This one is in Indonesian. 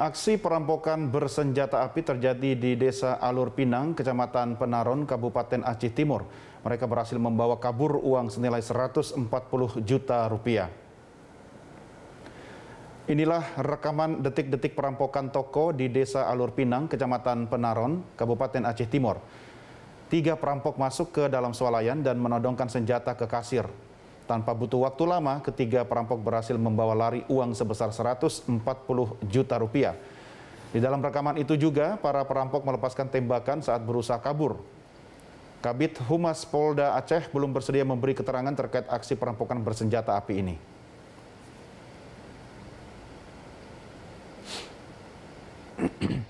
Aksi perampokan bersenjata api terjadi di Desa Alur Pinang, Kecamatan Penaron, Kabupaten Aceh Timur. Mereka berhasil membawa kabur uang senilai 140 juta rupiah. Inilah rekaman detik-detik perampokan toko di Desa Alur Pinang, Kecamatan Penaron, Kabupaten Aceh Timur. Tiga perampok masuk ke dalam swalayan dan menodongkan senjata ke kasir. Tanpa butuh waktu lama, ketiga perampok berhasil membawa lari uang sebesar 140 juta rupiah. Di dalam rekaman itu juga, para perampok melepaskan tembakan saat berusaha kabur. Kabit Humas Polda Aceh belum bersedia memberi keterangan terkait aksi perampokan bersenjata api ini.